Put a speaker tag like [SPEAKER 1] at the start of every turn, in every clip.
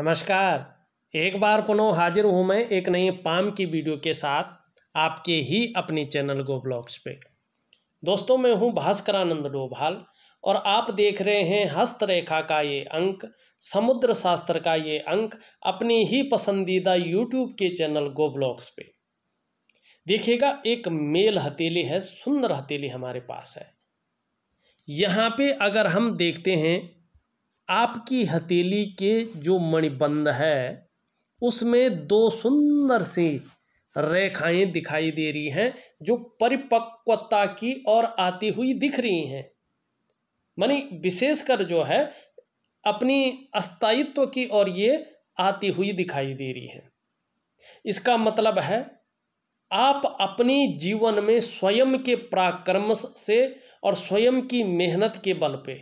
[SPEAKER 1] नमस्कार एक बार पुनः हाजिर हूँ मैं एक नई पाम की वीडियो के साथ आपके ही अपनी चैनल गो ब्लॉग्स पे दोस्तों मैं हूँ भास्करानंद डोभाल और आप देख रहे हैं हस्तरेखा का ये अंक समुद्र शास्त्र का ये अंक अपनी ही पसंदीदा यूट्यूब के चैनल गो ब्लॉग्स पे देखिएगा एक मेल हथेली है सुंदर हथेली हमारे पास है यहाँ पे अगर हम देखते हैं आपकी हथेली के जो मणिबंध है उसमें दो सुंदर सी रेखाएं दिखाई दे रही हैं जो परिपक्वता की ओर आती हुई दिख रही हैं मानी विशेषकर जो है अपनी अस्थायित्व की ओर ये आती हुई दिखाई दे रही है इसका मतलब है आप अपनी जीवन में स्वयं के पराक्रम से और स्वयं की मेहनत के बल पे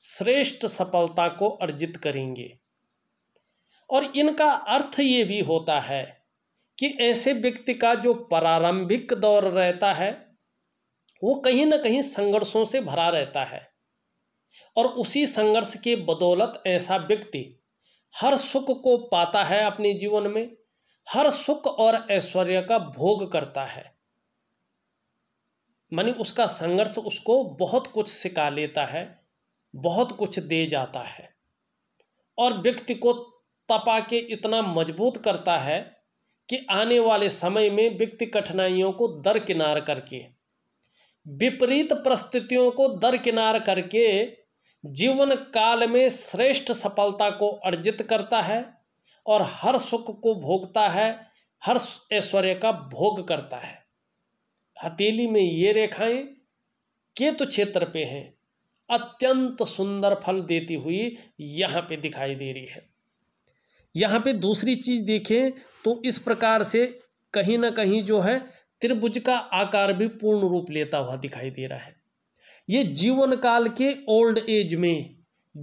[SPEAKER 1] श्रेष्ठ सफलता को अर्जित करेंगे और इनका अर्थ ये भी होता है कि ऐसे व्यक्ति का जो प्रारंभिक दौर रहता है वो कहीं ना कहीं संघर्षों से भरा रहता है और उसी संघर्ष के बदौलत ऐसा व्यक्ति हर सुख को पाता है अपने जीवन में हर सुख और ऐश्वर्य का भोग करता है मानी उसका संघर्ष उसको बहुत कुछ सिखा लेता है बहुत कुछ दे जाता है और व्यक्ति को तपा के इतना मजबूत करता है कि आने वाले समय में व्यक्ति कठिनाइयों को दरकिनार करके विपरीत परिस्थितियों को दरकिनार करके जीवन काल में श्रेष्ठ सफलता को अर्जित करता है और हर सुख को भोगता है हर ऐश्वर्य का भोग करता है हथेली में ये रेखाएं केतु क्षेत्र पे हैं अत्यंत सुंदर फल देती हुई यहाँ पे दिखाई दे रही है यहाँ पे दूसरी चीज़ देखें तो इस प्रकार से कहीं ना कहीं जो है त्रिभुज का आकार भी पूर्ण रूप लेता हुआ दिखाई दे रहा है ये जीवन काल के ओल्ड एज में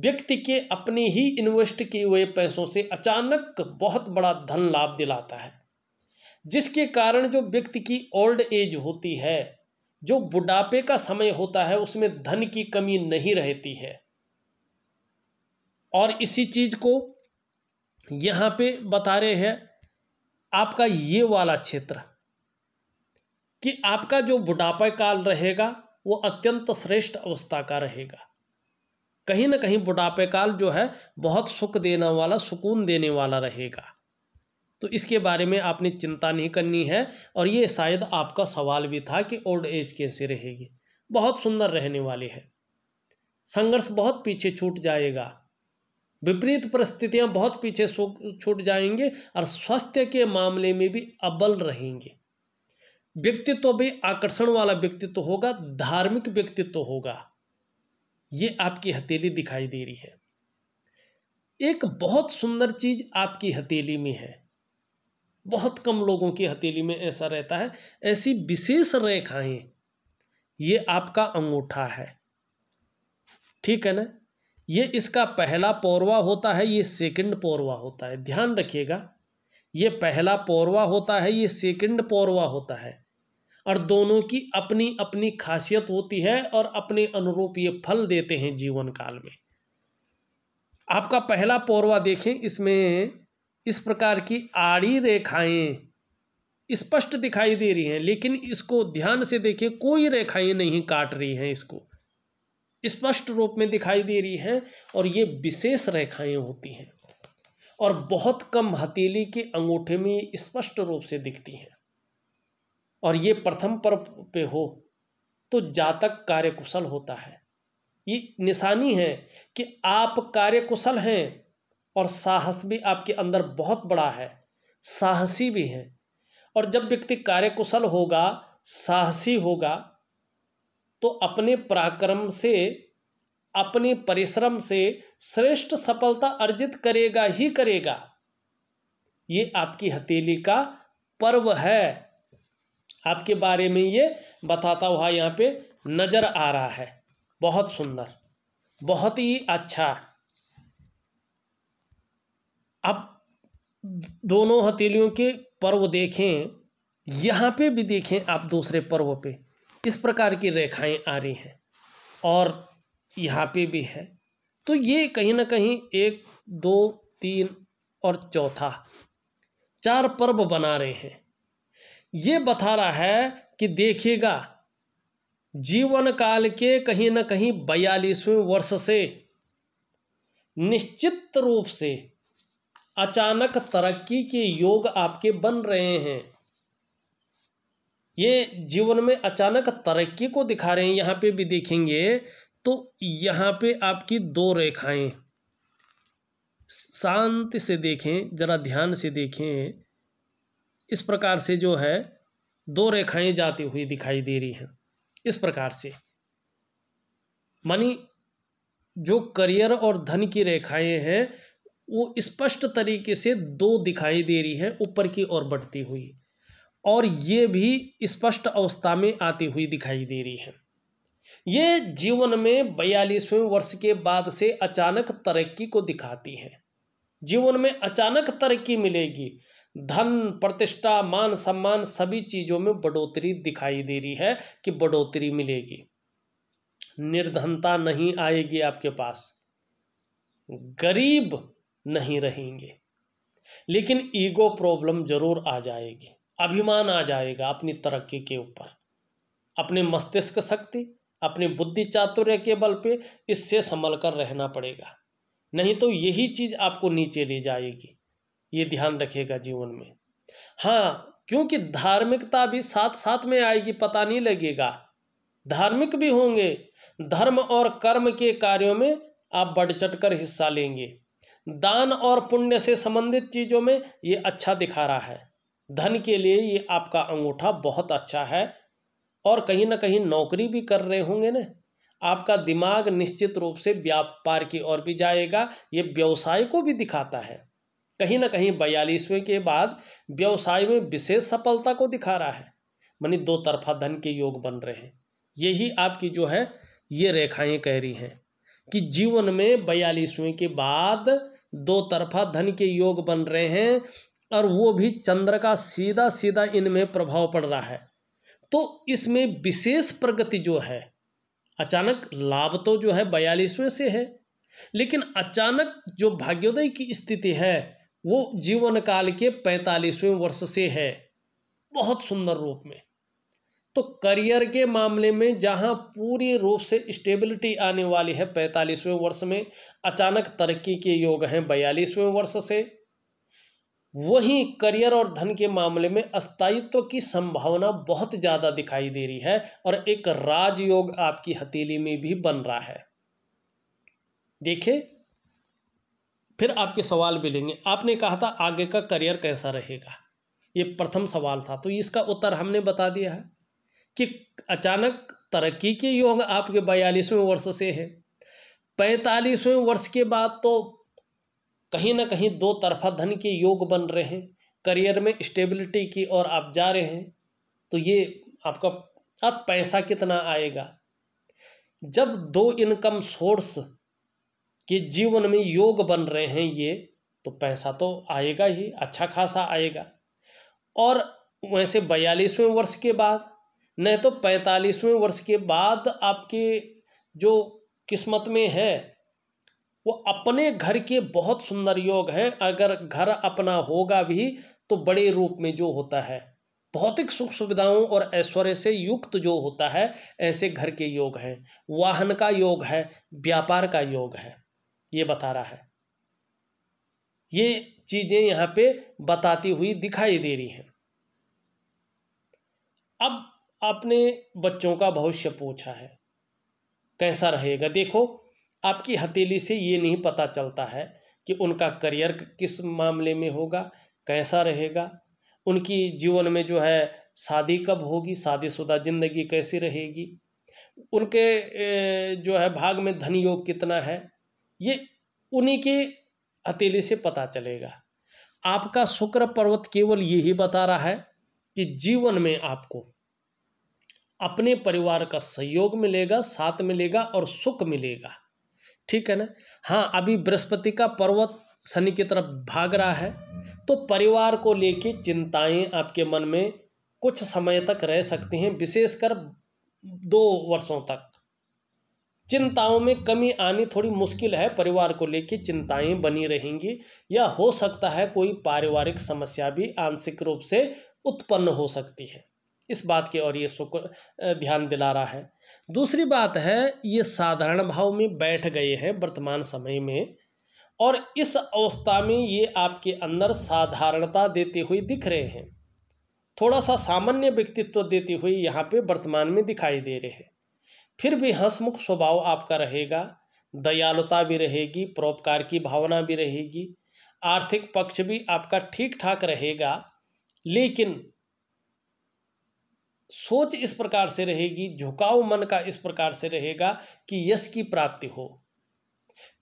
[SPEAKER 1] व्यक्ति के अपने ही इन्वेस्ट किए हुए पैसों से अचानक बहुत बड़ा धन लाभ दिलाता है जिसके कारण जो व्यक्ति की ओल्ड एज होती है जो बुढ़ापे का समय होता है उसमें धन की कमी नहीं रहती है और इसी चीज़ को यहां पे बता रहे हैं आपका ये वाला क्षेत्र कि आपका जो बुढ़ापा काल रहेगा वो अत्यंत श्रेष्ठ अवस्था का रहेगा कहीं ना कहीं बुढ़ापे काल जो है बहुत सुख देने वाला सुकून देने वाला रहेगा तो इसके बारे में आपने चिंता नहीं करनी है और ये शायद आपका सवाल भी था कि ओल्ड एज कैसे रहेगी बहुत सुंदर रहने वाली है संघर्ष बहुत पीछे छूट जाएगा विपरीत परिस्थितियां बहुत पीछे छूट जाएंगे और स्वास्थ्य के मामले में भी अब्बल रहेंगे व्यक्तित्व तो भी आकर्षण वाला व्यक्तित्व तो होगा धार्मिक व्यक्तित्व तो होगा ये आपकी हथेली दिखाई दे रही है एक बहुत सुंदर चीज आपकी हथेली में है बहुत कम लोगों की हथेली में ऐसा रहता है ऐसी विशेष रेखाएं ये आपका अंगूठा है ठीक है ना ये इसका पहला पौरवा होता है ये सेकंड पौरवा होता है ध्यान रखिएगा ये पहला पौरवा होता है ये सेकंड पौरवा होता है और दोनों की अपनी अपनी खासियत होती है और अपने अनुरूप ये फल देते हैं जीवन काल में आपका पहला पौरवा देखें इसमें इस प्रकार की आड़ी रेखाएं स्पष्ट दिखाई दे रही हैं लेकिन इसको ध्यान से देखिए कोई रेखाएं नहीं काट रही हैं इसको स्पष्ट रूप में दिखाई दे रही हैं और ये विशेष रेखाएं होती हैं और बहुत कम हथेली के अंगूठे में स्पष्ट रूप से दिखती हैं और ये प्रथम पर्व पे हो तो जातक कार्यकुशल होता है ये निशानी है कि आप कार्यकुशल हैं और साहस भी आपके अंदर बहुत बड़ा है साहसी भी है और जब व्यक्ति कार्यकुशल होगा साहसी होगा तो अपने पराक्रम से अपने परिश्रम से श्रेष्ठ सफलता अर्जित करेगा ही करेगा ये आपकी हथेली का पर्व है आपके बारे में ये बताता हुआ यहाँ पे नज़र आ रहा है बहुत सुंदर बहुत ही अच्छा अब दोनों हथेलियों के पर्व देखें यहाँ पे भी देखें आप दूसरे पर्व पे इस प्रकार की रेखाएं आ रही हैं और यहाँ पे भी है तो ये कहीं ना कहीं एक दो तीन और चौथा चार पर्व बना रहे हैं ये बता रहा है कि देखिएगा जीवन काल के कहीं ना कहीं बयालीसवें वर्ष से निश्चित रूप से अचानक तरक्की के योग आपके बन रहे हैं ये जीवन में अचानक तरक्की को दिखा रहे हैं यहाँ पे भी देखेंगे तो यहाँ पे आपकी दो रेखाएं शांति से देखें ज़रा ध्यान से देखें इस प्रकार से जो है दो रेखाएं जाती हुई दिखाई दे रही हैं इस प्रकार से मानी जो करियर और धन की रेखाएं हैं वो स्पष्ट तरीके से दो दिखाई दे रही है ऊपर की ओर बढ़ती हुई और ये भी स्पष्ट अवस्था में आती हुई दिखाई दे रही है ये जीवन में बयालीसवें वर्ष के बाद से अचानक तरक्की को दिखाती है जीवन में अचानक तरक्की मिलेगी धन प्रतिष्ठा मान सम्मान सभी चीज़ों में बढ़ोतरी दिखाई दे रही है कि बढ़ोतरी मिलेगी निर्धनता नहीं आएगी आपके पास गरीब नहीं रहेंगे लेकिन ईगो प्रॉब्लम जरूर आ जाएगी अभिमान आ जाएगा अपनी तरक्की के ऊपर अपने मस्तिष्क शक्ति अपने बुद्धि चातुर्य के बल पे इससे संभल कर रहना पड़ेगा नहीं तो यही चीज़ आपको नीचे ले जाएगी ये ध्यान रखेगा जीवन में हाँ क्योंकि धार्मिकता भी साथ साथ में आएगी पता नहीं लगेगा धार्मिक भी होंगे धर्म और कर्म के कार्यों में आप बढ़ चढ़ कर हिस्सा लेंगे दान और पुण्य से संबंधित चीज़ों में ये अच्छा दिखा रहा है धन के लिए ये आपका अंगूठा बहुत अच्छा है और कहीं ना कहीं नौकरी भी कर रहे होंगे ना आपका दिमाग निश्चित रूप से व्यापार की ओर भी जाएगा ये व्यवसाय को भी दिखाता है कहीं ना कहीं बयालीसवें के बाद व्यवसाय में विशेष सफलता को दिखा रहा है मानी दो तरफा धन के योग बन रहे हैं यही आपकी जो है ये रेखाएं कह रही हैं कि जीवन में बयालीसवें के बाद दो तरफा धन के योग बन रहे हैं और वो भी चंद्र का सीधा सीधा इनमें प्रभाव पड़ रहा है तो इसमें विशेष प्रगति जो है अचानक लाभ तो जो है बयालीसवें से है लेकिन अचानक जो भाग्योदय की स्थिति है वो जीवन काल के पैंतालीसवें वर्ष से है बहुत सुंदर रूप में तो करियर के मामले में जहां पूरी रूप से स्टेबिलिटी आने वाली है पैंतालीसवें वर्ष में अचानक तरक्की के योग हैं बयालीसवें वर्ष से वहीं करियर और धन के मामले में अस्थायित्व की संभावना बहुत ज़्यादा दिखाई दे रही है और एक राजयोग आपकी हथेली में भी बन रहा है देखिए फिर आपके सवाल भी लेंगे आपने कहा था आगे का करियर कैसा रहेगा ये प्रथम सवाल था तो इसका उत्तर हमने बता दिया है कि अचानक तरक्की के योग आपके बयालीसवें वर्ष से है पैंतालीसवें वर्ष के बाद तो कहीं ना कहीं दो तरफा धन के योग बन रहे हैं करियर में स्टेबिलिटी की ओर आप जा रहे हैं तो ये आपका अब पैसा कितना आएगा जब दो इनकम सोर्स के जीवन में योग बन रहे हैं ये तो पैसा तो आएगा ही अच्छा खासा आएगा और वैसे बयालीसवें वर्ष के बाद नहीं तो पैंतालीसवें वर्ष के बाद आपके जो किस्मत में है वो अपने घर के बहुत सुंदर योग हैं अगर घर अपना होगा भी तो बड़े रूप में जो होता है भौतिक सुख सुविधाओं और ऐश्वर्य से युक्त जो होता है ऐसे घर के योग हैं वाहन का योग है व्यापार का योग है ये बता रहा है ये चीजें यहां पे बताती हुई दिखाई दे रही हैं अब आपने बच्चों का भविष्य पूछा है कैसा रहेगा देखो आपकी हथेली से ये नहीं पता चलता है कि उनका करियर किस मामले में होगा कैसा रहेगा उनकी जीवन में जो है शादी कब होगी शादीशुदा ज़िंदगी कैसी रहेगी उनके जो है भाग में धन योग कितना है ये उन्हीं के हथेली से पता चलेगा आपका शुक्र पर्वत केवल यही बता रहा है कि जीवन में आपको अपने परिवार का सहयोग मिलेगा साथ मिलेगा और सुख मिलेगा ठीक है ना हाँ अभी बृहस्पति का पर्वत शनि की तरफ भाग रहा है तो परिवार को लेके चिंताएं आपके मन में कुछ समय तक रह सकती हैं विशेषकर दो वर्षों तक चिंताओं में कमी आनी थोड़ी मुश्किल है परिवार को लेके चिंताएं बनी रहेंगी या हो सकता है कोई पारिवारिक समस्या भी आंशिक रूप से उत्पन्न हो सकती है इस बात की और ये शुक्र ध्यान दिला रहा है दूसरी बात है ये साधारण भाव में बैठ गए हैं वर्तमान समय में और इस अवस्था में ये आपके अंदर साधारणता देते हुए दिख रहे हैं थोड़ा सा सामान्य व्यक्तित्व देते हुए यहाँ पे वर्तमान में दिखाई दे रहे हैं फिर भी हंसमुख स्वभाव आपका रहेगा दयालुता भी रहेगी परोपकार की भावना भी रहेगी आर्थिक पक्ष भी आपका ठीक ठाक रहेगा लेकिन सोच इस प्रकार से रहेगी झुकाव मन का इस प्रकार से रहेगा कि यश की प्राप्ति हो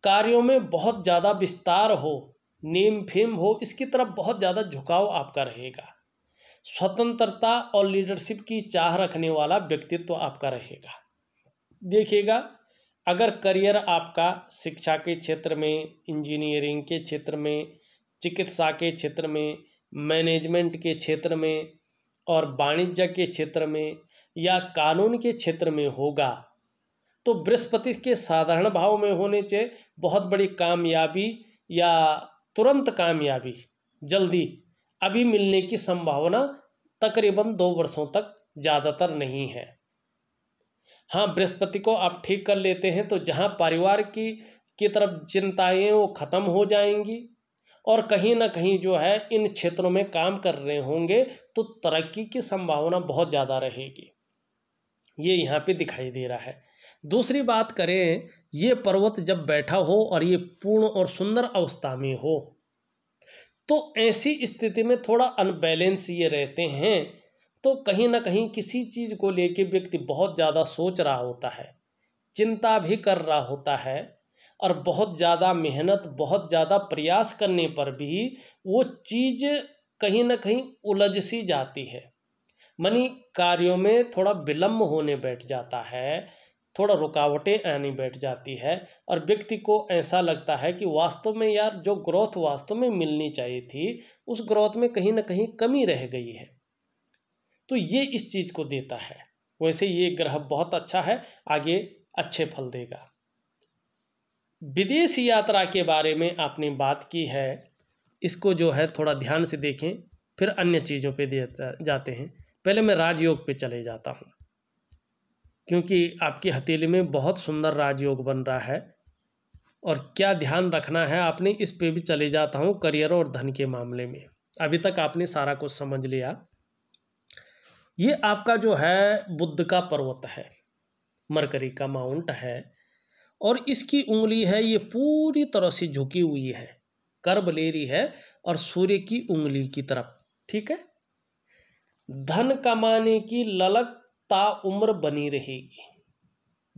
[SPEAKER 1] कार्यों में बहुत ज़्यादा विस्तार हो नेम फेम हो इसकी तरफ बहुत ज़्यादा झुकाव आपका रहेगा स्वतंत्रता और लीडरशिप की चाह रखने वाला व्यक्तित्व तो आपका रहेगा देखिएगा अगर करियर आपका शिक्षा के क्षेत्र में इंजीनियरिंग के क्षेत्र में चिकित्सा के क्षेत्र में मैनेजमेंट के क्षेत्र में और वाणिज्य के क्षेत्र में या कानून के क्षेत्र में होगा तो बृहस्पति के साधारण भाव में होने से बहुत बड़ी कामयाबी या तुरंत कामयाबी जल्दी अभी मिलने की संभावना तकरीबन दो वर्षों तक ज़्यादातर नहीं है हाँ बृहस्पति को आप ठीक कर लेते हैं तो जहाँ परिवार की की तरफ चिंताएँ वो ख़त्म हो जाएंगी और कहीं ना कहीं जो है इन क्षेत्रों में काम कर रहे होंगे तो तरक्की की संभावना बहुत ज़्यादा रहेगी ये यहाँ पे दिखाई दे रहा है दूसरी बात करें ये पर्वत जब बैठा हो और ये पूर्ण और सुंदर अवस्था में हो तो ऐसी स्थिति में थोड़ा अनबैलेंस ये रहते हैं तो कहीं ना कहीं किसी चीज़ को लेके व्यक्ति बहुत ज़्यादा सोच रहा होता है चिंता भी कर रहा होता है और बहुत ज़्यादा मेहनत बहुत ज़्यादा प्रयास करने पर भी वो चीज़ कहीं ना कहीं उलझ सी जाती है मनी कार्यों में थोड़ा विलम्ब होने बैठ जाता है थोड़ा रुकावटें आनी बैठ जाती है और व्यक्ति को ऐसा लगता है कि वास्तव में यार जो ग्रोथ वास्तव में मिलनी चाहिए थी उस ग्रोथ में कहीं ना कहीं कमी रह गई है तो ये इस चीज़ को देता है वैसे ये ग्रह बहुत अच्छा है आगे अच्छे फल देगा विदेश यात्रा के बारे में आपने बात की है इसको जो है थोड़ा ध्यान से देखें फिर अन्य चीज़ों पे जाते हैं पहले मैं राजयोग पे चले जाता हूँ क्योंकि आपकी हथेली में बहुत सुंदर राजयोग बन रहा है और क्या ध्यान रखना है आपने इस पे भी चले जाता हूँ करियर और धन के मामले में अभी तक आपने सारा कुछ समझ लिया ये आपका जो है बुद्ध का पर्वत है मरकरी का माउंट है और इसकी उंगली है ये पूरी तरह से झुकी हुई है कर्ब ले रही है और सूर्य की उंगली की तरफ ठीक है धन कमाने की ललक ता उम्र बनी रहेगी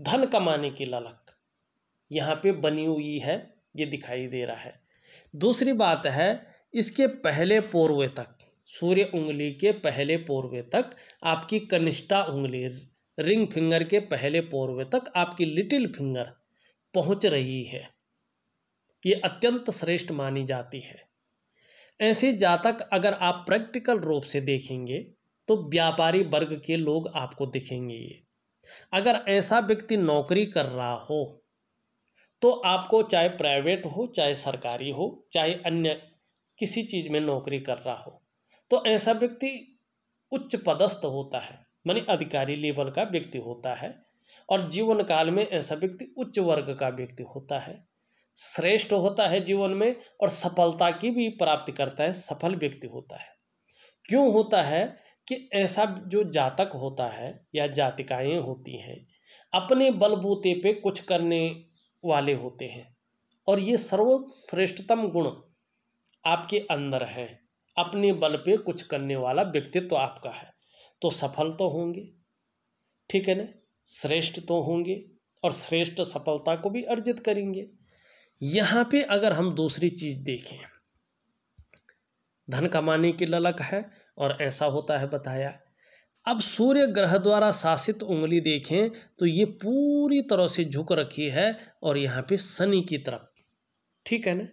[SPEAKER 1] धन कमाने की ललक यहाँ पे बनी हुई है ये दिखाई दे रहा है दूसरी बात है इसके पहले पूर्वे तक सूर्य उंगली के पहले पूर्वे तक आपकी कनिष्ठा उंगली रिंग फिंगर के पहले पूर्वे तक आपकी लिटिल फिंगर पहुंच रही है ये अत्यंत श्रेष्ठ मानी जाती है ऐसे जातक अगर आप प्रैक्टिकल रूप से देखेंगे तो व्यापारी वर्ग के लोग आपको दिखेंगे ये अगर ऐसा व्यक्ति नौकरी कर रहा हो तो आपको चाहे प्राइवेट हो चाहे सरकारी हो चाहे अन्य किसी चीज़ में नौकरी कर रहा हो तो ऐसा व्यक्ति उच्च पदस्थ होता है मानी अधिकारी लेवल का व्यक्ति होता है और जीवन काल में ऐसा व्यक्ति उच्च वर्ग का व्यक्ति होता है श्रेष्ठ होता है जीवन में और सफलता की भी प्राप्ति करता है सफल व्यक्ति होता है क्यों होता है कि ऐसा जो जातक होता है या जातिकाएँ होती हैं अपने बलबूते पे कुछ करने वाले होते हैं और ये सर्वश्रेष्ठतम गुण आपके अंदर हैं अपने बल पे कुछ करने वाला व्यक्तित्व तो आपका है तो सफल तो होंगे ठीक है ना श्रेष्ठ तो होंगे और श्रेष्ठ सफलता को भी अर्जित करेंगे यहाँ पे अगर हम दूसरी चीज़ देखें धन कमाने की ललक है और ऐसा होता है बताया अब सूर्य ग्रह द्वारा शासित उंगली देखें तो ये पूरी तरह से झुक रखी है और यहाँ पे शनि की तरफ ठीक है ना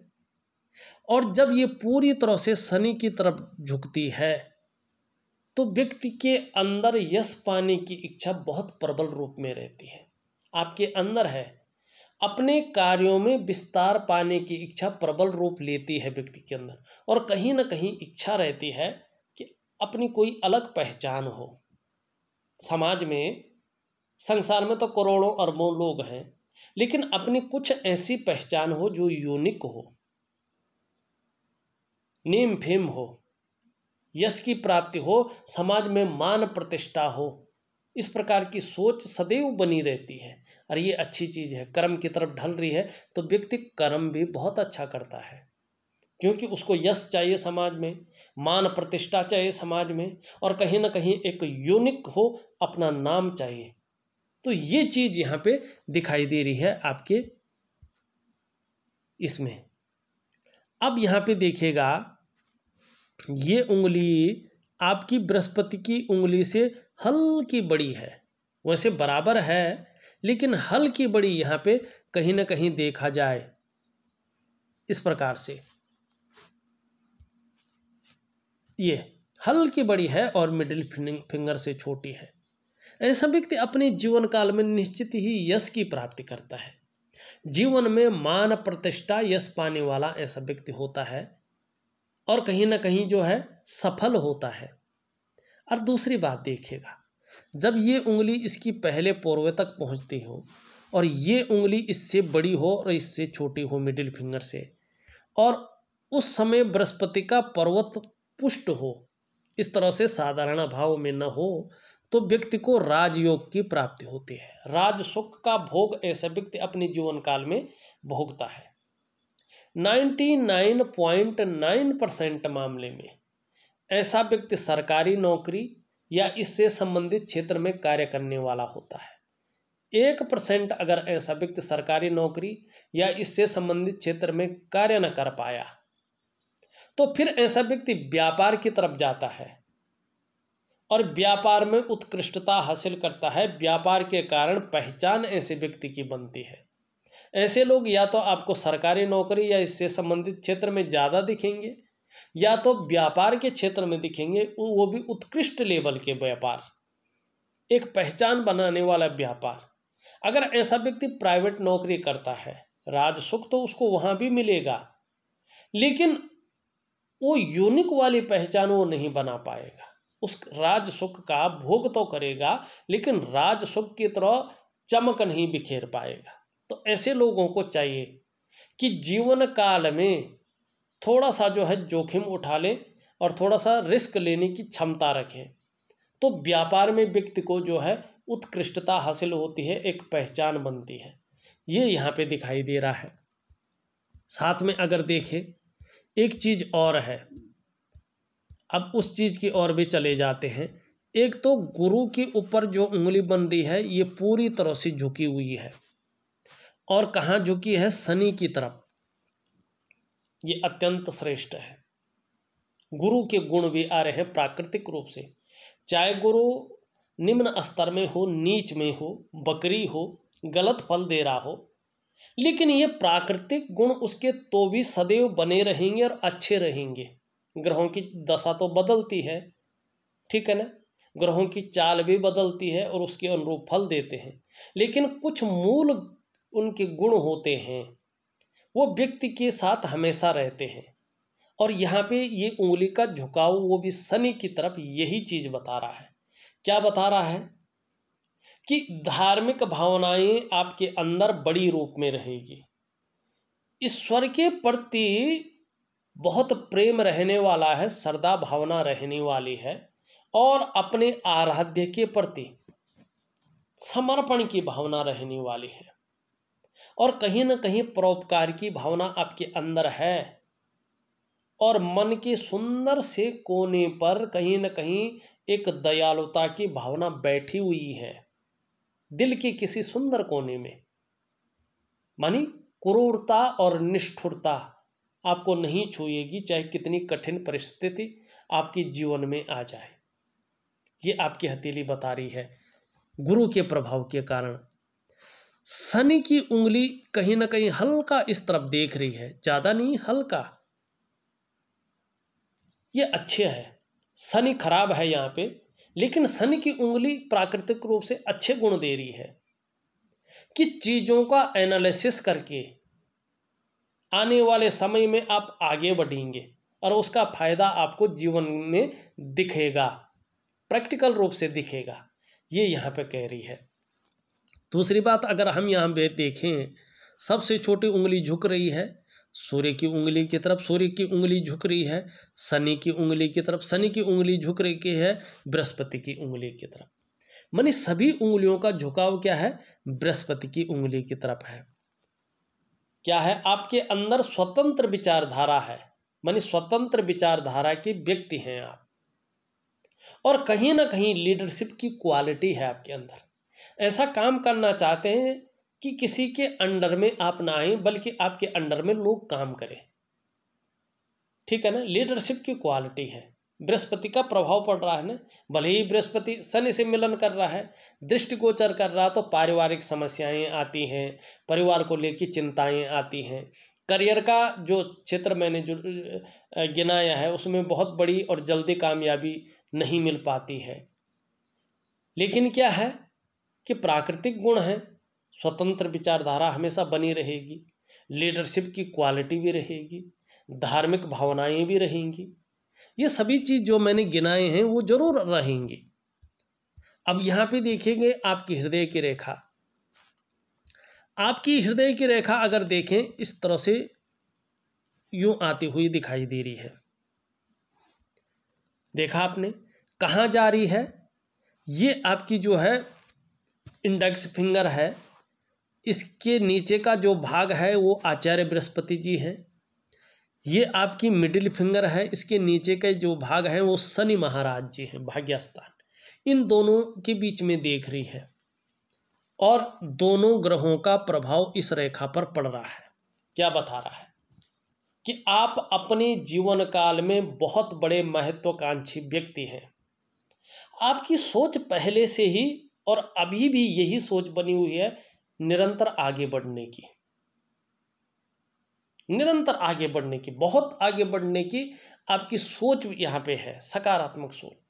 [SPEAKER 1] और जब ये पूरी तरह से शनि की तरफ झुकती है तो व्यक्ति के अंदर यश पाने की इच्छा बहुत प्रबल रूप में रहती है आपके अंदर है अपने कार्यों में विस्तार पाने की इच्छा प्रबल रूप लेती है व्यक्ति के अंदर और कहीं ना कहीं इच्छा रहती है कि अपनी कोई अलग पहचान हो समाज में संसार में तो करोड़ों अरबों लोग हैं लेकिन अपनी कुछ ऐसी पहचान हो जो यूनिक हो नेम फेम हो यश की प्राप्ति हो समाज में मान प्रतिष्ठा हो इस प्रकार की सोच सदैव बनी रहती है और ये अच्छी चीज़ है कर्म की तरफ ढल रही है तो व्यक्ति कर्म भी बहुत अच्छा करता है क्योंकि उसको यश चाहिए समाज में मान प्रतिष्ठा चाहिए समाज में और कहीं ना कहीं एक यूनिक हो अपना नाम चाहिए तो ये चीज़ यहाँ पे दिखाई दे रही है आपके इसमें अब यहाँ पे देखिएगा ये उंगली आपकी बृहस्पति की उंगली से हल्की बड़ी है वैसे बराबर है लेकिन हल्की बड़ी यहाँ पे कहीं ना कहीं देखा जाए इस प्रकार से ये हल्की बड़ी है और मिडिल फिंगर से छोटी है ऐसा व्यक्ति अपने जीवन काल में निश्चित ही यश की प्राप्ति करता है जीवन में मान प्रतिष्ठा यश पाने वाला ऐसा व्यक्ति होता है और कहीं ना कहीं जो है सफल होता है और दूसरी बात देखिएगा जब ये उंगली इसकी पहले पौर्व तक पहुंचती हो और ये उंगली इससे बड़ी हो और इससे छोटी हो मिडिल फिंगर से और उस समय बृहस्पति का पर्वत पुष्ट हो इस तरह से साधारण भाव में न हो तो व्यक्ति को राजयोग की प्राप्ति होती है राज सुख का भोग ऐसा व्यक्ति अपने जीवन काल में भोगता है 99.9 परसेंट मामले में ऐसा व्यक्ति सरकारी नौकरी या इससे संबंधित क्षेत्र में कार्य करने वाला होता है एक परसेंट अगर ऐसा व्यक्ति सरकारी नौकरी या इससे संबंधित क्षेत्र में कार्य न कर पाया तो फिर ऐसा व्यक्ति व्यापार की तरफ जाता है और व्यापार में उत्कृष्टता हासिल करता है व्यापार के कारण पहचान ऐसे व्यक्ति की बनती है ऐसे लोग या तो आपको सरकारी नौकरी या इससे संबंधित क्षेत्र में ज़्यादा दिखेंगे या तो व्यापार के क्षेत्र में दिखेंगे वो भी उत्कृष्ट लेवल के व्यापार एक पहचान बनाने वाला व्यापार अगर ऐसा व्यक्ति प्राइवेट नौकरी करता है राजसुख तो उसको वहाँ भी मिलेगा लेकिन वो यूनिक वाली पहचान वो नहीं बना पाएगा उस राजसुख का भोग तो करेगा लेकिन राजसुख की तरह चमक नहीं बिखेर पाएगा तो ऐसे लोगों को चाहिए कि जीवन काल में थोड़ा सा जो है जोखिम उठा लें और थोड़ा सा रिस्क लेने की क्षमता रखें तो व्यापार में व्यक्ति को जो है उत्कृष्टता हासिल होती है एक पहचान बनती है ये यहाँ पे दिखाई दे रहा है साथ में अगर देखें एक चीज़ और है अब उस चीज़ की ओर भी चले जाते हैं एक तो गुरु के ऊपर जो उंगली बन रही है ये पूरी तरह से झुकी हुई है और कहाँ झुकी है शनि की तरफ ये अत्यंत श्रेष्ठ है गुरु के गुण भी आ रहे हैं प्राकृतिक रूप से चाहे गुरु निम्न स्तर में हो नीच में हो बकरी हो गलत फल दे रहा हो लेकिन ये प्राकृतिक गुण उसके तो भी सदैव बने रहेंगे और अच्छे रहेंगे ग्रहों की दशा तो बदलती है ठीक है ना ग्रहों की चाल भी बदलती है और उसके अनुरूप फल देते हैं लेकिन कुछ मूल उनके गुण होते हैं वो व्यक्ति के साथ हमेशा रहते हैं और यहाँ पे ये उंगली का झुकाव वो भी शनि की तरफ यही चीज़ बता रहा है क्या बता रहा है कि धार्मिक भावनाएं आपके अंदर बड़ी रूप में रहेगी ईश्वर के प्रति बहुत प्रेम रहने वाला है श्रद्धा भावना रहने वाली है और अपने आराध्य के प्रति समर्पण की भावना रहने वाली है और कहीं ना कहीं परोपकार की भावना आपके अंदर है और मन के सुंदर से कोने पर कहीं ना कहीं एक दयालुता की भावना बैठी हुई है दिल के किसी सुंदर कोने में मानी क्रूरता और निष्ठुरता आपको नहीं छूएगी चाहे कितनी कठिन परिस्थिति आपके जीवन में आ जाए ये आपकी हथेली बता रही है गुरु के प्रभाव के कारण शनि की उंगली कहीं ना कहीं हल्का इस तरफ देख रही है ज़्यादा नहीं हल्का ये अच्छे है शनि खराब है यहाँ पे लेकिन शनि की उंगली प्राकृतिक रूप से अच्छे गुण दे रही है कि चीज़ों का एनालिसिस करके आने वाले समय में आप आगे बढ़ेंगे और उसका फायदा आपको जीवन में दिखेगा प्रैक्टिकल रूप से दिखेगा ये यहाँ पे कह रही है दूसरी बात अगर हम यहाँ पे देखें सबसे छोटी उंगली झुक रही है सूर्य की उंगली की तरफ सूर्य की उंगली झुक रही है शनि की उंगली की तरफ शनि की उंगली झुक रही है बृहस्पति की उंगली की तरफ मानी सभी उंगलियों का झुकाव क्या है बृहस्पति की उंगली की तरफ है क्या है आपके अंदर स्वतंत्र विचारधारा है मानी स्वतंत्र विचारधारा के व्यक्ति हैं आप और कहीं ना कहीं लीडरशिप की क्वालिटी है आपके अंदर ऐसा काम करना चाहते हैं कि किसी के अंडर में आप ना आए बल्कि आपके अंडर में लोग काम करें ठीक है ना लीडरशिप की क्वालिटी है बृहस्पति का प्रभाव पड़ रहा है ना भले ही बृहस्पति शनि से मिलन कर रहा है दृष्टिगोचर कर रहा तो पारिवारिक समस्याएं आती हैं परिवार को लेकर चिंताएं आती हैं करियर का जो क्षेत्र मैंने जो गिनाया है उसमें बहुत बड़ी और जल्दी कामयाबी नहीं मिल पाती है लेकिन क्या है कि प्राकृतिक गुण है स्वतंत्र विचारधारा हमेशा बनी रहेगी लीडरशिप की क्वालिटी भी रहेगी धार्मिक भावनाएं भी रहेंगी ये सभी चीज़ जो मैंने गिनाए हैं वो जरूर रहेंगी अब यहाँ पे देखेंगे आपकी हृदय की रेखा आपकी हृदय की रेखा अगर देखें इस तरह से यूं आती हुई दिखाई दे रही है देखा आपने कहाँ जा रही है ये आपकी जो है इंडेक्स फिंगर है इसके नीचे का जो भाग है वो आचार्य बृहस्पति जी हैं ये आपकी मिडिल फिंगर है इसके नीचे के जो भाग हैं वो शनि महाराज जी हैं भाग्यस्थान इन दोनों के बीच में देख रही है और दोनों ग्रहों का प्रभाव इस रेखा पर पड़ रहा है क्या बता रहा है कि आप अपने जीवन काल में बहुत बड़े महत्वाकांक्षी व्यक्ति हैं आपकी सोच पहले से ही और अभी भी यही सोच बनी हुई है निरंतर आगे बढ़ने की निरंतर आगे बढ़ने की बहुत आगे बढ़ने की आपकी सोच यहां पे है सकारात्मक सोच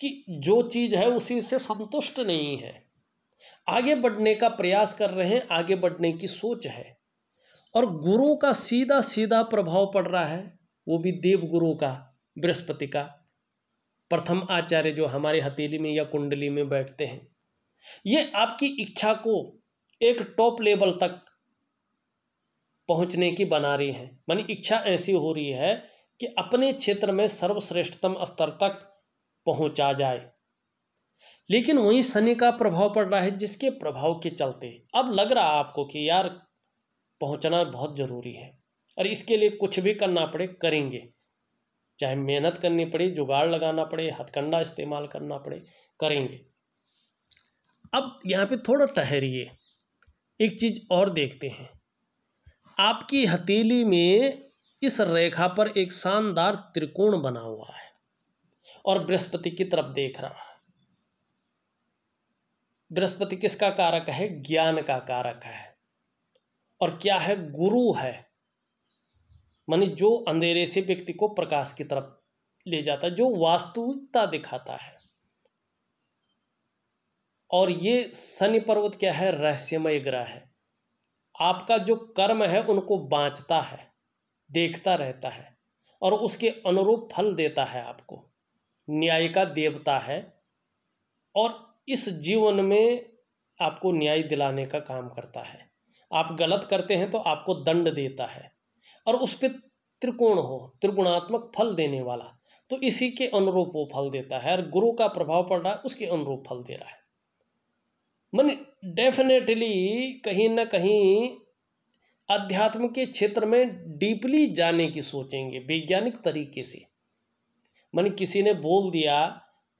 [SPEAKER 1] कि जो चीज़ है उसी से संतुष्ट नहीं है आगे बढ़ने का प्रयास कर रहे हैं आगे बढ़ने की सोच है और गुरु का सीधा सीधा प्रभाव पड़ रहा है वो भी देव गुरु का बृहस्पति का प्रथम आचार्य जो हमारे हथेली में या कुंडली में बैठते हैं ये आपकी इच्छा को एक टॉप लेवल तक पहुंचने की बना रही है मानी इच्छा ऐसी हो रही है कि अपने क्षेत्र में सर्वश्रेष्ठतम स्तर तक पहुंचा जाए लेकिन वहीं शनि का प्रभाव पड़ रहा है जिसके प्रभाव के चलते अब लग रहा आपको कि यार पहुंचना बहुत ज़रूरी है और इसके लिए कुछ भी करना पड़े करेंगे चाहे मेहनत करनी पड़े जुगाड़ लगाना पड़े हथकंडा इस्तेमाल करना पड़े करेंगे अब यहाँ पे थोड़ा ठहरिए एक चीज़ और देखते हैं आपकी हथेली में इस रेखा पर एक शानदार त्रिकोण बना हुआ है और बृहस्पति की तरफ देख रहा है बृहस्पति किसका कारक है ज्ञान का कारक है और क्या है गुरु है माने जो अंधेरे से व्यक्ति को प्रकाश की तरफ ले जाता है जो वास्तविकता दिखाता है और ये शनि पर्वत क्या है रहस्यमय ग्रह है आपका जो कर्म है उनको बांचता है देखता रहता है और उसके अनुरूप फल देता है आपको न्याय का देवता है और इस जीवन में आपको न्याय दिलाने का काम करता है आप गलत करते हैं तो आपको दंड देता है और उस पर त्रिकोण हो त्रिगुणात्मक फल देने वाला तो इसी के अनुरूप वो फल देता है और गुरु का प्रभाव पड़ रहा है उसके अनुरूप फल दे रहा है मन डेफिनेटली कहीं ना कहीं अध्यात्म के क्षेत्र में डीपली जाने की सोचेंगे वैज्ञानिक तरीके से मन किसी ने बोल दिया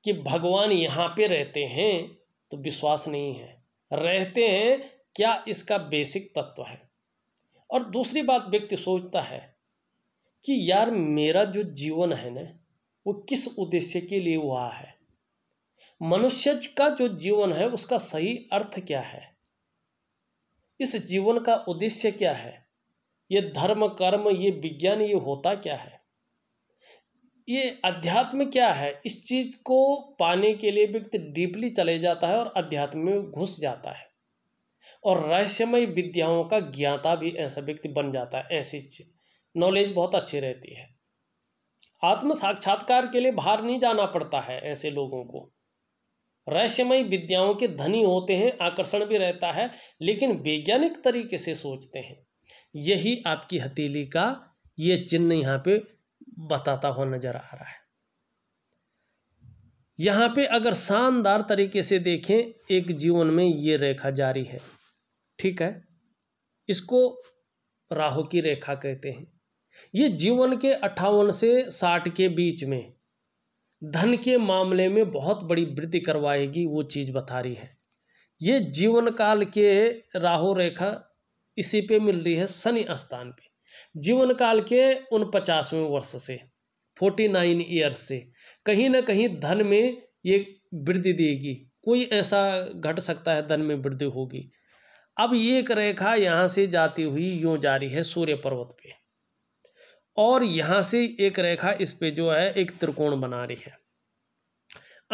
[SPEAKER 1] कि भगवान यहाँ पे रहते हैं तो विश्वास नहीं है रहते हैं क्या इसका बेसिक तत्व है और दूसरी बात व्यक्ति सोचता है कि यार मेरा जो जीवन है ना वो किस उद्देश्य के लिए हुआ है मनुष्य का जो जीवन है उसका सही अर्थ क्या है इस जीवन का उद्देश्य क्या है ये धर्म कर्म ये विज्ञान ये होता क्या है ये अध्यात्म क्या है इस चीज़ को पाने के लिए व्यक्ति डीपली चले जाता है और अध्यात्म में घुस जाता है और रहस्यमय विद्याओं का ज्ञाता भी ऐसा व्यक्ति बन जाता है ऐसी नॉलेज बहुत अच्छी रहती है आत्म साक्षात्कार के लिए बाहर नहीं जाना पड़ता है ऐसे लोगों को रहस्यमय विद्याओं के धनी होते हैं आकर्षण भी रहता है लेकिन वैज्ञानिक तरीके से सोचते हैं यही आपकी हथेली का ये चिन्ह यहाँ पे बताता हुआ नजर आ रहा है यहाँ पे अगर शानदार तरीके से देखें एक जीवन में ये रेखा जारी है ठीक है इसको राहु की रेखा कहते हैं ये जीवन के अट्ठावन से साठ के बीच में धन के मामले में बहुत बड़ी वृद्धि करवाएगी वो चीज़ बता रही है ये जीवन काल के राहु रेखा इसी पे मिल रही है शनि स्थान पे जीवन काल के उन पचासवें वर्ष से फोर्टी नाइन ईयर्स से कहीं ना कहीं धन में ये वृद्धि देगी कोई ऐसा घट सकता है धन में वृद्धि होगी अब ये एक रेखा यहाँ से जाती हुई यूँ जा रही है सूर्य पर्वत पे और यहाँ से एक रेखा इस पे जो है एक त्रिकोण बना रही है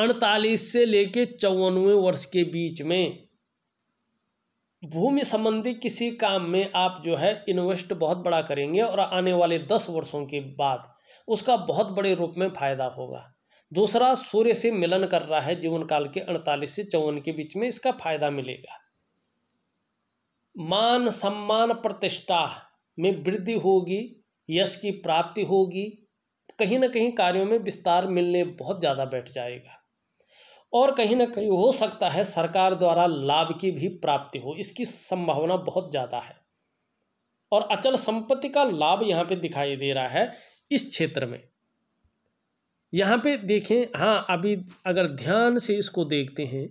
[SPEAKER 1] अड़तालीस से लेके चौवनवे वर्ष के बीच में भूमि संबंधी किसी काम में आप जो है इन्वेस्ट बहुत बड़ा करेंगे और आने वाले दस वर्षों के बाद उसका बहुत बड़े रूप में फायदा होगा दूसरा सूर्य से मिलन कर रहा है जीवन काल के अड़तालीस से चौवन के बीच में इसका फायदा मिलेगा मान सम्मान प्रतिष्ठा में वृद्धि होगी यश की प्राप्ति होगी कहीं ना कहीं कार्यों में विस्तार मिलने बहुत ज़्यादा बैठ जाएगा और कहीं ना कहीं हो सकता है सरकार द्वारा लाभ की भी प्राप्ति हो इसकी संभावना बहुत ज़्यादा है और अचल संपत्ति का लाभ यहाँ पे दिखाई दे रहा है इस क्षेत्र में यहाँ पे देखें हाँ अभी अगर ध्यान से इसको देखते हैं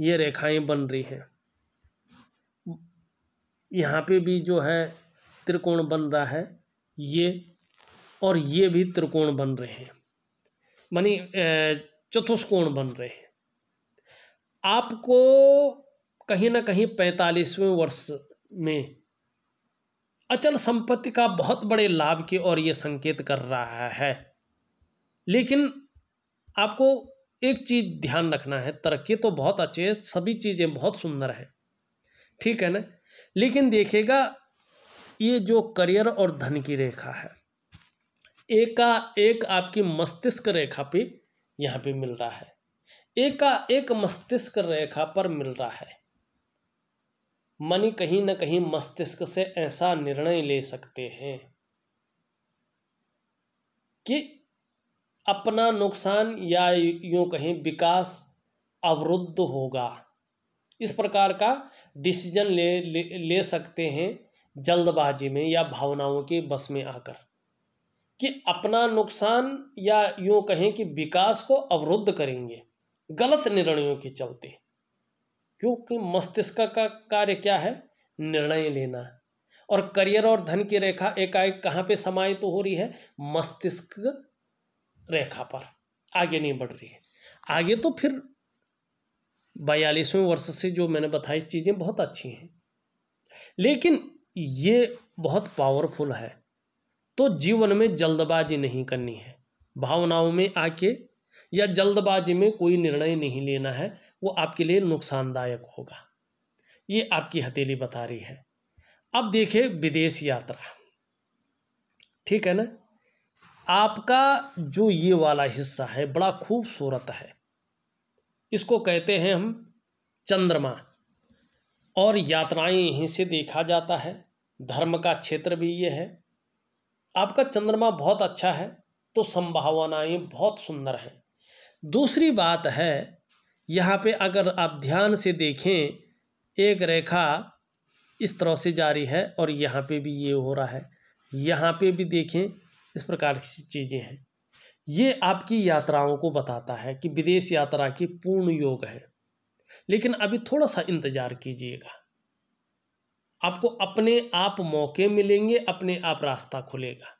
[SPEAKER 1] ये रेखाएं बन रही हैं यहाँ पे भी जो है त्रिकोण बन रहा है ये और ये भी त्रिकोण बन रहे हैं मानी चतुष्कोण बन रहे हैं आपको कहीं ना कहीं पैंतालीसवें वर्ष में अचल संपत्ति का बहुत बड़े लाभ की ओर ये संकेत कर रहा है लेकिन आपको एक चीज़ ध्यान रखना है तरक्की तो बहुत अच्छी है सभी चीज़ें बहुत सुंदर है ठीक है ना लेकिन देखिएगा ये जो करियर और धन की रेखा है का एक आपकी मस्तिष्क रेखा पे यहाँ पे मिल रहा है एका एक मस्तिष्क रेखा पर मिल रहा है मनी कहीं ना कहीं मस्तिष्क से ऐसा निर्णय ले सकते हैं कि अपना नुकसान या यूं कहीं विकास अवरुद्ध होगा इस प्रकार का डिसीजन ले, ले ले सकते हैं जल्दबाजी में या भावनाओं के बस में आकर कि अपना नुकसान या यूं कहें कि विकास को अवरुद्ध करेंगे गलत निर्णयों के चलते क्योंकि मस्तिष्क का कार्य क्या है निर्णय लेना और करियर और धन की रेखा एकाएक कहाँ पे समाहित तो हो रही है मस्तिष्क रेखा पर आगे नहीं बढ़ रही है आगे तो फिर बयालीसवें वर्ष से जो मैंने बताई चीज़ें बहुत अच्छी हैं लेकिन ये बहुत पावरफुल है तो जीवन में जल्दबाजी नहीं करनी है भावनाओं में आके या जल्दबाजी में कोई निर्णय नहीं लेना है वो आपके लिए नुकसानदायक होगा ये आपकी हथेली बता रही है अब देखे विदेश यात्रा ठीक है ना आपका जो ये वाला हिस्सा है बड़ा खूबसूरत है इसको कहते हैं हम चंद्रमा और यात्राएं यहीं से देखा जाता है धर्म का क्षेत्र भी ये है आपका चंद्रमा बहुत अच्छा है तो संभावनाएं बहुत सुंदर हैं दूसरी बात है यहाँ पे अगर आप ध्यान से देखें एक रेखा इस तरह से जारी है और यहाँ पे भी ये हो रहा है यहाँ पे भी देखें इस प्रकार की चीज़ें हैं ये आपकी यात्राओं को बताता है कि विदेश यात्रा की पूर्ण योग है लेकिन अभी थोड़ा सा इंतज़ार कीजिएगा आपको अपने आप मौके मिलेंगे अपने आप रास्ता खुलेगा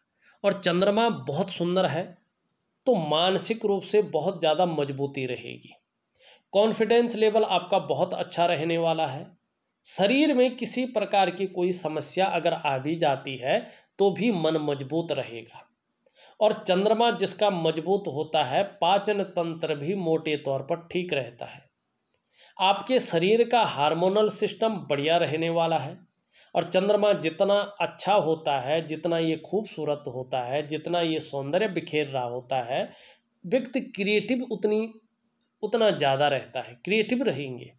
[SPEAKER 1] और चंद्रमा बहुत सुंदर है तो मानसिक रूप से बहुत ज़्यादा मजबूती रहेगी कॉन्फिडेंस लेवल आपका बहुत अच्छा रहने वाला है शरीर में किसी प्रकार की कोई समस्या अगर आ भी जाती है तो भी मन मजबूत रहेगा और चंद्रमा जिसका मजबूत होता है पाचन तंत्र भी मोटे तौर पर ठीक रहता है आपके शरीर का हार्मोनल सिस्टम बढ़िया रहने वाला है और चंद्रमा जितना अच्छा होता है जितना ये खूबसूरत होता है जितना ये सौंदर्य बिखेर रहा होता है व्यक्ति क्रिएटिव उतनी उतना ज़्यादा रहता है क्रिएटिव रहेंगे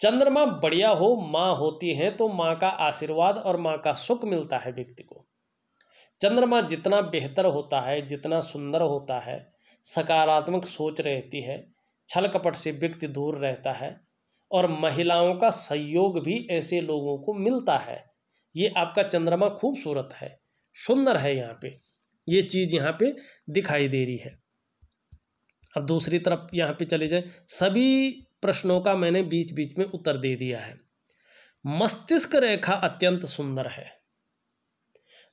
[SPEAKER 1] चंद्रमा बढ़िया हो माँ होती है तो माँ का आशीर्वाद और माँ का सुख मिलता है व्यक्ति को चंद्रमा जितना बेहतर होता है जितना सुंदर होता है सकारात्मक सोच रहती है छल कपट से व्यक्ति दूर रहता है और महिलाओं का सहयोग भी ऐसे लोगों को मिलता है ये आपका चंद्रमा खूबसूरत है सुंदर है यहाँ पे ये चीज़ यहाँ पे दिखाई दे रही है अब दूसरी तरफ यहाँ पे चले जाए सभी प्रश्नों का मैंने बीच बीच में उत्तर दे दिया है मस्तिष्क रेखा अत्यंत सुंदर है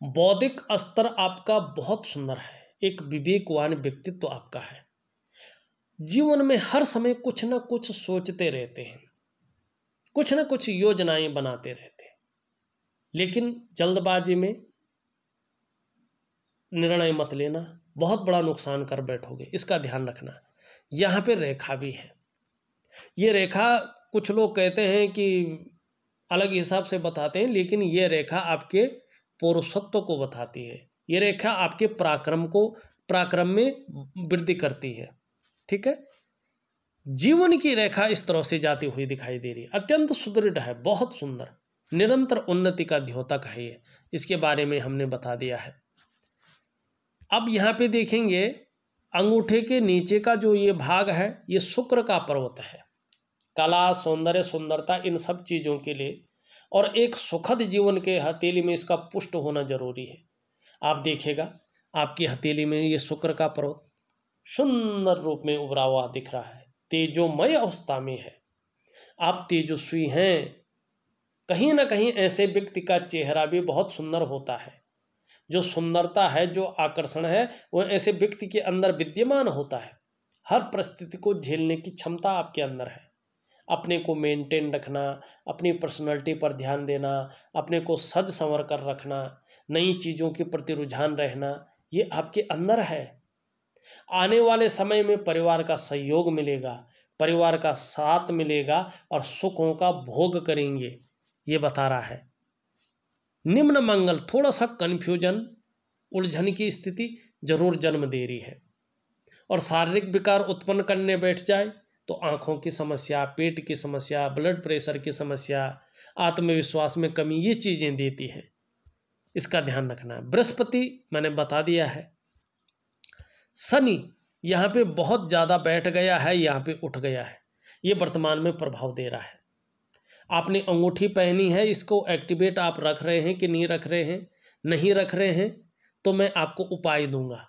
[SPEAKER 1] बौद्धिक स्तर आपका बहुत सुंदर है एक विवेकवान व्यक्तित्व तो आपका है जीवन में हर समय कुछ ना कुछ सोचते रहते हैं कुछ ना कुछ योजनाएं बनाते रहते हैं लेकिन जल्दबाजी में निर्णय मत लेना बहुत बड़ा नुकसान कर बैठोगे इसका ध्यान रखना यहाँ पे रेखा भी है ये रेखा कुछ लोग कहते हैं कि अलग हिसाब से बताते हैं लेकिन ये रेखा आपके पौरुषत्व को बताती है ये रेखा आपके पराक्रम को पराक्रम में वृद्धि करती है ठीक है जीवन की रेखा इस तरह से जाती हुई दिखाई दे रही है अत्यंत सुदृढ़ है बहुत सुंदर निरंतर उन्नति का द्योतक है ये इसके बारे में हमने बता दिया है अब यहाँ पे देखेंगे अंगूठे के नीचे का जो ये भाग है ये शुक्र का पर्वत है कला सौंदर्य सुंदरता इन सब चीज़ों के लिए और एक सुखद जीवन के हथेली में इसका पुष्ट होना जरूरी है आप देखिएगा आपकी हथेली में ये शुक्र का पर्वत सुंदर रूप में उभरा हुआ दिख रहा है तेजोमय अवस्था में है आप तेजस्वी हैं कहीं ना कहीं ऐसे व्यक्ति का चेहरा भी बहुत सुंदर होता है जो सुंदरता है जो आकर्षण है वह ऐसे व्यक्ति के अंदर विद्यमान होता है हर परिस्थिति को झेलने की क्षमता आपके अंदर है अपने को मेंटेन रखना अपनी पर्सनैलिटी पर ध्यान देना अपने को सज संवर कर रखना नई चीज़ों के प्रति रुझान रहना ये आपके अंदर है आने वाले समय में परिवार का सहयोग मिलेगा परिवार का साथ मिलेगा और सुखों का भोग करेंगे ये बता रहा है निम्न मंगल थोड़ा सा कन्फ्यूजन उलझन की स्थिति जरूर जन्म दे रही है और शारीरिक विकार उत्पन्न करने बैठ जाए तो आँखों की समस्या पेट की समस्या ब्लड प्रेशर की समस्या आत्मविश्वास में कमी ये चीज़ें देती हैं इसका ध्यान रखना है बृहस्पति मैंने बता दिया है शनि यहाँ पे बहुत ज़्यादा बैठ गया है यहाँ पे उठ गया है ये वर्तमान में प्रभाव दे रहा है आपने अंगूठी पहनी है इसको एक्टिवेट आप रख रहे हैं कि नहीं रख रहे हैं नहीं रख रहे हैं तो मैं आपको उपाय दूंगा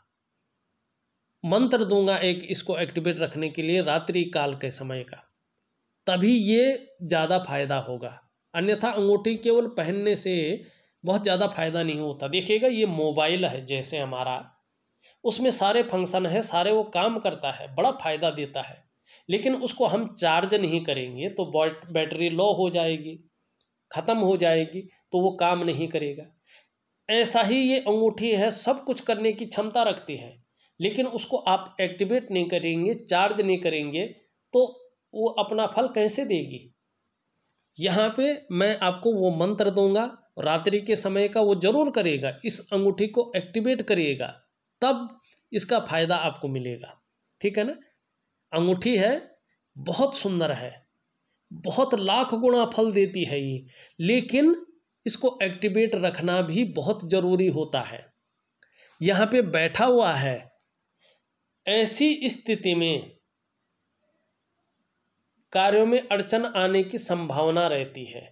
[SPEAKER 1] मंत्र दूंगा एक इसको एक्टिवेट रखने के लिए रात्रि काल के समय का तभी ये ज़्यादा फायदा होगा अन्यथा अंगूठी केवल पहनने से बहुत ज़्यादा फायदा नहीं होता देखिएगा ये मोबाइल है जैसे हमारा उसमें सारे फंक्शन है सारे वो काम करता है बड़ा फ़ायदा देता है लेकिन उसको हम चार्ज नहीं करेंगे तो बैटरी लो हो जाएगी ख़त्म हो जाएगी तो वो काम नहीं करेगा ऐसा ही ये अंगूठी है सब कुछ करने की क्षमता रखती है लेकिन उसको आप एक्टिवेट नहीं करेंगे चार्ज नहीं करेंगे तो वो अपना फल कैसे देगी यहाँ पे मैं आपको वो मंत्र दूंगा रात्रि के समय का वो जरूर करेगा इस अंगूठी को एक्टिवेट करिएगा तब इसका फायदा आपको मिलेगा ठीक है ना अंगूठी है बहुत सुंदर है बहुत लाख गुणा फल देती है ये लेकिन इसको एक्टिवेट रखना भी बहुत ज़रूरी होता है यहाँ पे बैठा हुआ है ऐसी स्थिति में कार्यों में अड़चन आने की संभावना रहती है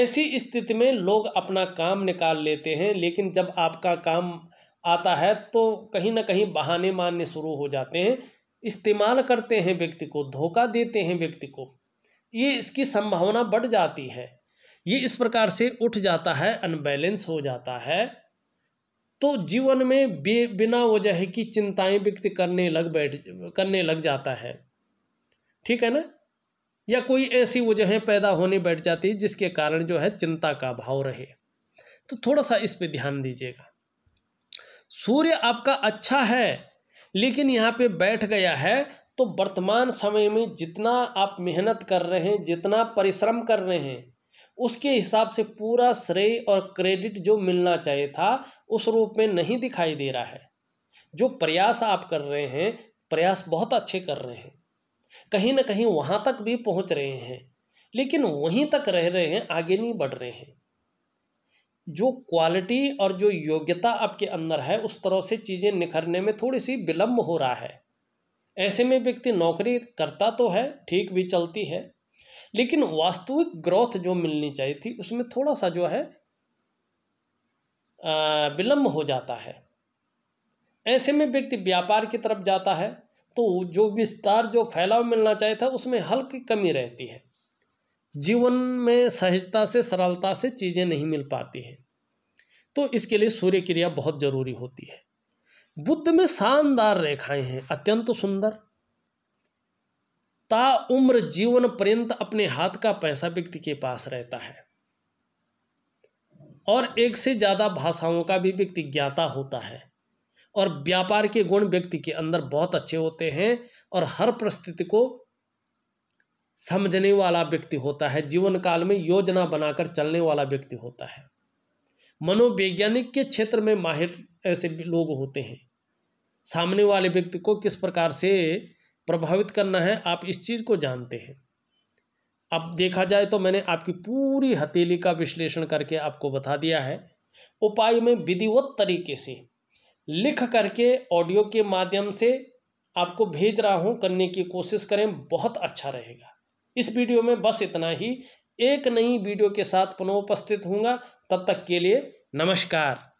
[SPEAKER 1] ऐसी स्थिति में लोग अपना काम निकाल लेते हैं लेकिन जब आपका काम आता है तो कहीं ना कहीं बहाने मानने शुरू हो जाते हैं इस्तेमाल करते हैं व्यक्ति को धोखा देते हैं व्यक्ति को ये इसकी संभावना बढ़ जाती है ये इस प्रकार से उठ जाता है अनबैलेंस हो जाता है तो जीवन में बे बिना वजह की चिंताएं व्यक्त करने लग बैठ करने लग जाता है ठीक है ना या कोई ऐसी वजहें पैदा होने बैठ जाती है जिसके कारण जो है चिंता का भाव रहे तो थोड़ा सा इस पे ध्यान दीजिएगा सूर्य आपका अच्छा है लेकिन यहाँ पे बैठ गया है तो वर्तमान समय में जितना आप मेहनत कर रहे हैं जितना परिश्रम कर रहे हैं उसके हिसाब से पूरा श्रेय और क्रेडिट जो मिलना चाहिए था उस रूप में नहीं दिखाई दे रहा है जो प्रयास आप कर रहे हैं प्रयास बहुत अच्छे कर रहे हैं कहीं ना कहीं वहाँ तक भी पहुँच रहे हैं लेकिन वहीं तक रह रहे हैं आगे नहीं बढ़ रहे हैं जो क्वालिटी और जो योग्यता आपके अंदर है उस तरह से चीज़ें निखरने में थोड़ी सी विलम्ब हो रहा है ऐसे में व्यक्ति नौकरी करता तो है ठीक भी चलती है लेकिन वास्तविक ग्रोथ जो मिलनी चाहिए थी उसमें थोड़ा सा जो है विलम्ब हो जाता है ऐसे में व्यक्ति व्यापार की तरफ जाता है तो जो विस्तार जो फैलाव मिलना चाहिए था उसमें हल्की कमी रहती है जीवन में सहजता से सरलता से चीज़ें नहीं मिल पाती हैं तो इसके लिए सूर्य क्रिया बहुत ज़रूरी होती है बुद्ध में शानदार रेखाएं हैं अत्यंत सुंदर ताउम्र जीवन पर्यंत अपने हाथ का पैसा व्यक्ति के पास रहता है और एक से ज़्यादा भाषाओं का भी व्यक्ति ज्ञाता होता है और व्यापार के गुण व्यक्ति के अंदर बहुत अच्छे होते हैं और हर परिस्थिति को समझने वाला व्यक्ति होता है जीवन काल में योजना बनाकर चलने वाला व्यक्ति होता है मनोवैज्ञानिक के क्षेत्र में माहिर ऐसे लोग होते हैं सामने वाले व्यक्ति को किस प्रकार से प्रभावित करना है आप इस चीज़ को जानते हैं अब देखा जाए तो मैंने आपकी पूरी हथेली का विश्लेषण करके आपको बता दिया है उपाय में विधिवत तरीके से लिख करके ऑडियो के माध्यम से आपको भेज रहा हूँ करने की कोशिश करें बहुत अच्छा रहेगा इस वीडियो में बस इतना ही एक नई वीडियो के साथ पुनः उपस्थित होऊंगा तब तक के लिए नमस्कार